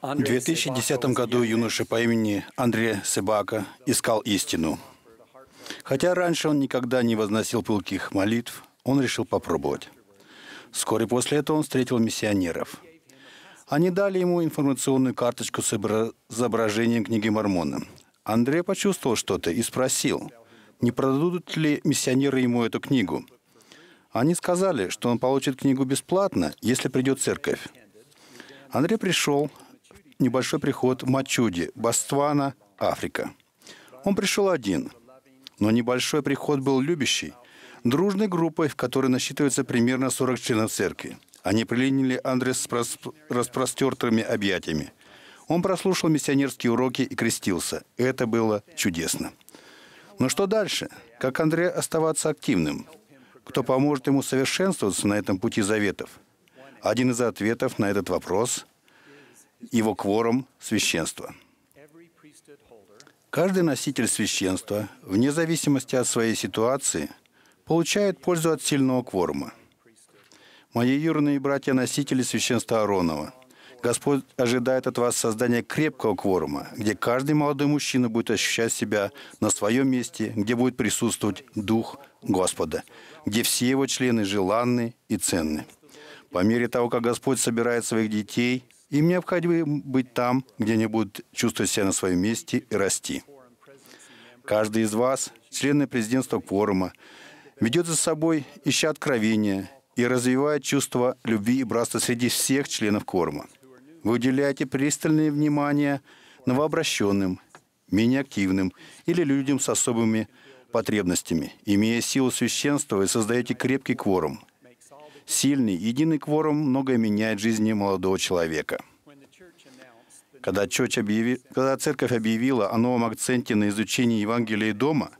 В 2010 году юноша по имени Андре Себака искал истину. Хотя раньше он никогда не возносил пылких молитв, он решил попробовать. Вскоре после этого он встретил миссионеров. Они дали ему информационную карточку с изображением книги Мормона. Андрей почувствовал что-то и спросил, не продадут ли миссионеры ему эту книгу. Они сказали, что он получит книгу бесплатно, если придет церковь. Андрей пришел в небольшой приход Мачуди, Боствана, Африка. Он пришел один, но небольшой приход был любящий, дружной группой, в которой насчитывается примерно 40 членов церкви. Они приняли Андрея с распростертыми объятиями. Он прослушал миссионерские уроки и крестился. Это было чудесно. Но что дальше? Как Андрей оставаться активным? Кто поможет ему совершенствоваться на этом пути заветов? Один из ответов на этот вопрос – его кворум священства. Каждый носитель священства, вне зависимости от своей ситуации, получает пользу от сильного кворума. Мои юрные братья-носители священства Аронова, Господь ожидает от вас создания крепкого кворума, где каждый молодой мужчина будет ощущать себя на своем месте, где будет присутствовать Дух Господа, где все его члены желанны и ценны. По мере того, как Господь собирает своих детей, им необходимо быть там, где они будут чувствовать себя на своем месте и расти. Каждый из вас, члены президентства форума, ведет за собой, ища откровения и развивает чувство любви и братства среди всех членов Кворума. Вы уделяете пристальное внимание новообращенным, менее активным или людям с особыми потребностями, имея силу священства вы создаете крепкий кворум – Сильный, единый кворум многое меняет в жизни молодого человека. Когда, объяви... Когда церковь объявила о новом акценте на изучении Евангелия дома,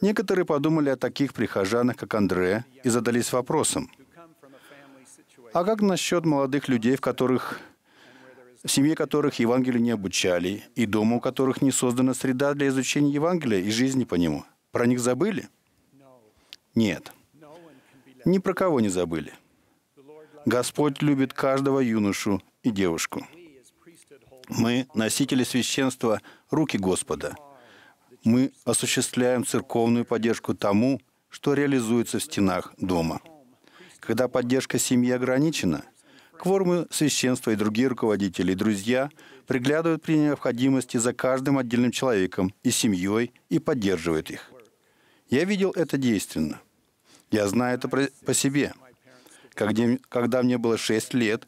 некоторые подумали о таких прихожанах, как Андре, и задались вопросом, а как насчет молодых людей, в которых в семье которых Евангелие не обучали, и дома у которых не создана среда для изучения Евангелия и жизни по нему. Про них забыли? Нет ни про кого не забыли. Господь любит каждого юношу и девушку. Мы, носители священства, руки Господа. Мы осуществляем церковную поддержку тому, что реализуется в стенах дома. Когда поддержка семьи ограничена, кворумы священства и другие руководители и друзья приглядывают при необходимости за каждым отдельным человеком и семьей и поддерживают их. Я видел это действенно. Я знаю это по себе. Когда мне было 6 лет,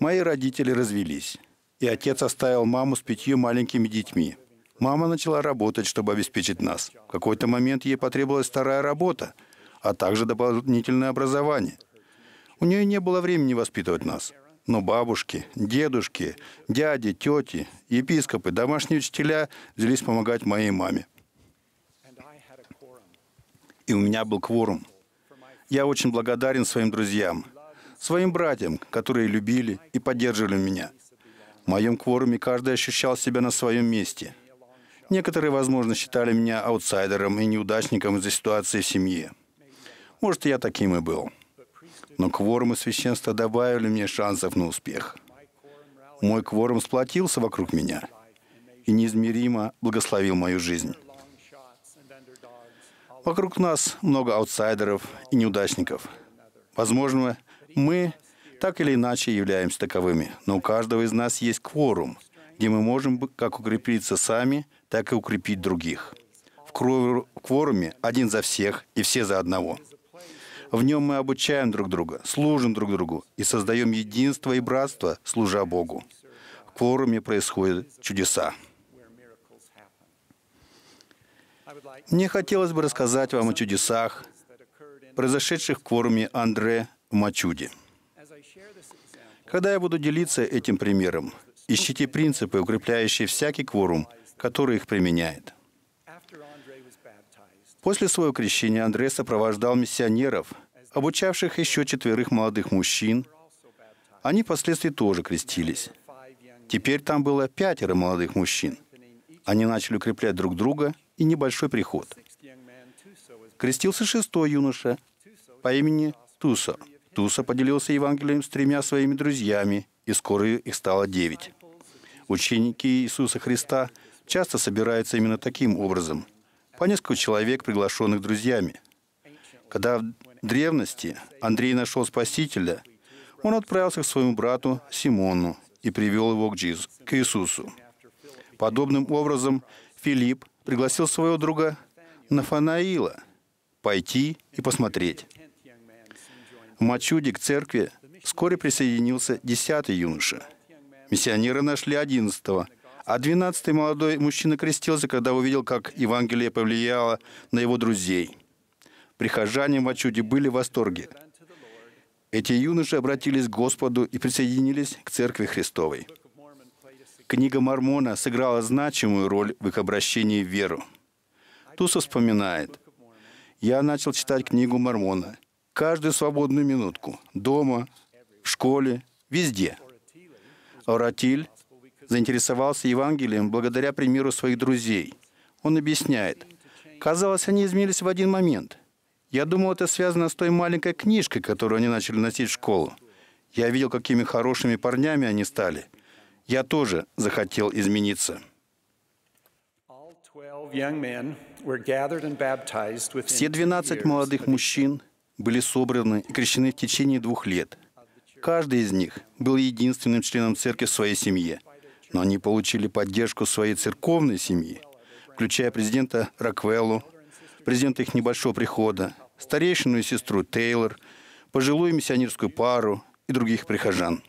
мои родители развелись, и отец оставил маму с пятью маленькими детьми. Мама начала работать, чтобы обеспечить нас. В какой-то момент ей потребовалась вторая работа, а также дополнительное образование. У нее не было времени воспитывать нас. Но бабушки, дедушки, дяди, тети, епископы, домашние учителя взялись помогать моей маме. И у меня был кворум. Я очень благодарен своим друзьям, своим братьям, которые любили и поддерживали меня. В моем кворуме каждый ощущал себя на своем месте. Некоторые, возможно, считали меня аутсайдером и неудачником из-за ситуации в семье. Может, я таким и был. Но кворум и священство добавили мне шансов на успех. Мой кворум сплотился вокруг меня и неизмеримо благословил мою жизнь. Вокруг нас много аутсайдеров и неудачников. Возможно, мы так или иначе являемся таковыми, но у каждого из нас есть кворум, где мы можем как укрепиться сами, так и укрепить других. В кворуме один за всех и все за одного. В нем мы обучаем друг друга, служим друг другу и создаем единство и братство, служа Богу. В кворуме происходят чудеса. Мне хотелось бы рассказать вам о чудесах, произошедших в кворуме Андре в Мачуде. Когда я буду делиться этим примером, ищите принципы, укрепляющие всякий кворум, который их применяет. После своего крещения Андрей сопровождал миссионеров, обучавших еще четверых молодых мужчин. Они впоследствии тоже крестились. Теперь там было пятеро молодых мужчин. Они начали укреплять друг друга – и небольшой приход. Крестился шестой юноша по имени Тусо. Тусо поделился Евангелием с тремя своими друзьями, и скоро их стало девять. Ученики Иисуса Христа часто собираются именно таким образом, по несколько человек, приглашенных друзьями. Когда в древности Андрей нашел Спасителя, он отправился к своему брату Симону и привел его к, к Иисусу. Подобным образом Филипп пригласил своего друга Нафанаила пойти и посмотреть. В Мачуде к церкви вскоре присоединился десятый юноша. Миссионеры нашли одиннадцатого, а двенадцатый молодой мужчина крестился, когда увидел, как Евангелие повлияло на его друзей. Прихожане мачуди были в восторге. Эти юноши обратились к Господу и присоединились к Церкви Христовой. Книга Мормона сыграла значимую роль в их обращении в веру. Туса вспоминает, «Я начал читать книгу Мормона каждую свободную минутку, дома, в школе, везде». Ауратиль заинтересовался Евангелием благодаря примеру своих друзей. Он объясняет, «Казалось, они изменились в один момент. Я думал, это связано с той маленькой книжкой, которую они начали носить в школу. Я видел, какими хорошими парнями они стали я тоже захотел измениться. Все 12 молодых мужчин были собраны и крещены в течение двух лет. Каждый из них был единственным членом церкви в своей семье, но они получили поддержку своей церковной семьи, включая президента Раквеллу, президента их небольшого прихода, старейшину и сестру Тейлор, пожилую миссионерскую пару и других прихожан.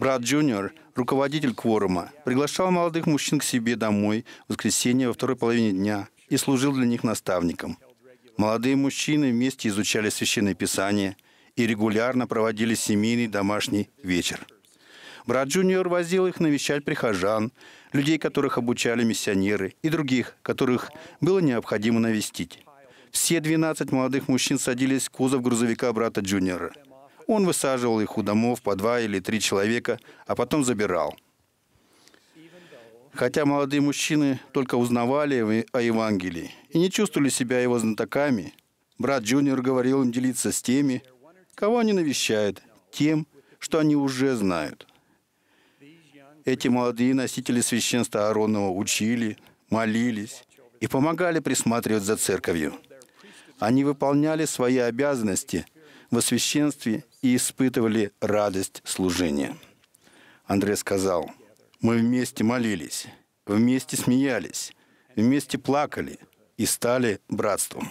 Брат Джуниор, руководитель кворума, приглашал молодых мужчин к себе домой в воскресенье во второй половине дня и служил для них наставником. Молодые мужчины вместе изучали Священное Писание и регулярно проводили семейный домашний вечер. Брат Джуниор возил их навещать прихожан, людей, которых обучали миссионеры, и других, которых было необходимо навестить. Все 12 молодых мужчин садились в кузов грузовика брата Джуниора – он высаживал их у домов по два или три человека, а потом забирал. Хотя молодые мужчины только узнавали о Евангелии и не чувствовали себя его знатоками, брат Джуниор говорил им делиться с теми, кого они навещают, тем, что они уже знают. Эти молодые носители священства Ааронова учили, молились и помогали присматривать за церковью. Они выполняли свои обязанности во священстве и испытывали радость служения. Андрей сказал, «Мы вместе молились, вместе смеялись, вместе плакали и стали братством».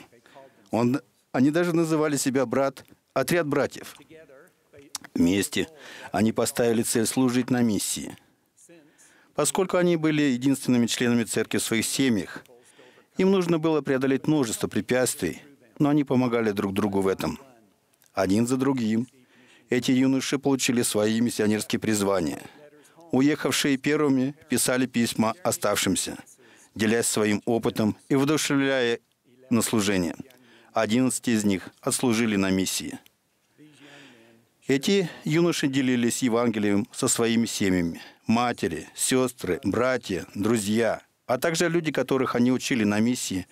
Он, они даже называли себя брат, отряд братьев. Вместе они поставили цель служить на миссии. Поскольку они были единственными членами церкви в своих семьях, им нужно было преодолеть множество препятствий, но они помогали друг другу в этом, один за другим – эти юноши получили свои миссионерские призвания. Уехавшие первыми писали письма оставшимся, делясь своим опытом и вдохновляя на служение. Одиннадцать из них отслужили на миссии. Эти юноши делились Евангелием со своими семьями. Матери, сестры, братья, друзья, а также люди, которых они учили на миссии,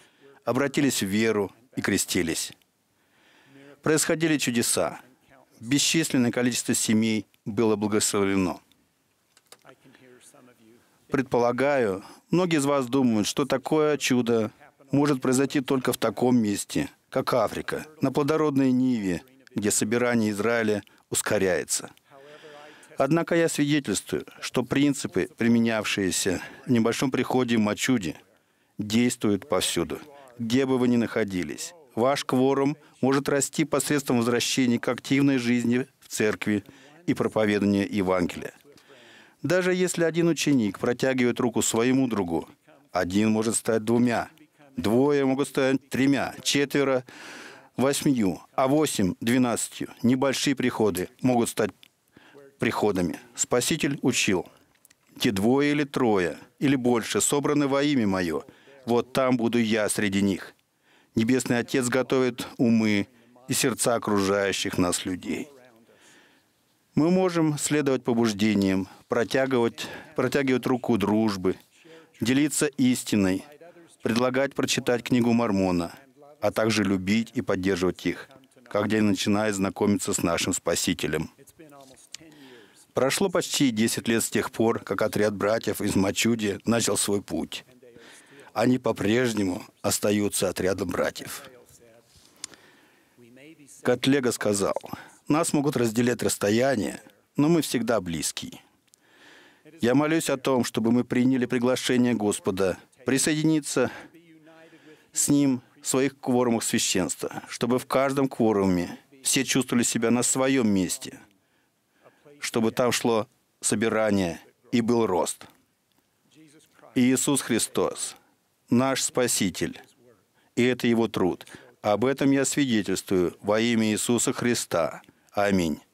обратились в веру и крестились. Происходили чудеса бесчисленное количество семей было благословлено. Предполагаю, многие из вас думают, что такое чудо может произойти только в таком месте, как Африка, на плодородной Ниве, где собирание Израиля ускоряется. Однако я свидетельствую, что принципы, применявшиеся в небольшом приходе Мачуди, действуют повсюду, где бы вы ни находились ваш кворум может расти посредством возвращения к активной жизни в церкви и проповедания Евангелия. Даже если один ученик протягивает руку своему другу, один может стать двумя, двое могут стать тремя, четверо – восьмию, а восемь – двенадцатью. Небольшие приходы могут стать приходами. Спаситель учил, те двое или трое, или больше, собраны во имя Мое, вот там буду я среди них. Небесный Отец готовит умы и сердца окружающих нас людей. Мы можем следовать побуждениям, протягивать, протягивать руку дружбы, делиться истиной, предлагать прочитать книгу Мормона, а также любить и поддерживать их, как день начинает знакомиться с нашим Спасителем. Прошло почти 10 лет с тех пор, как отряд братьев из Мачуди начал свой путь – они по-прежнему остаются отрядом братьев. Котлега сказал, «Нас могут разделять расстояние, но мы всегда близки. Я молюсь о том, чтобы мы приняли приглашение Господа присоединиться с Ним в своих кворумах священства, чтобы в каждом кворуме все чувствовали себя на своем месте, чтобы там шло собирание и был рост. И Иисус Христос наш Спаситель, и это его труд. Об этом я свидетельствую во имя Иисуса Христа. Аминь.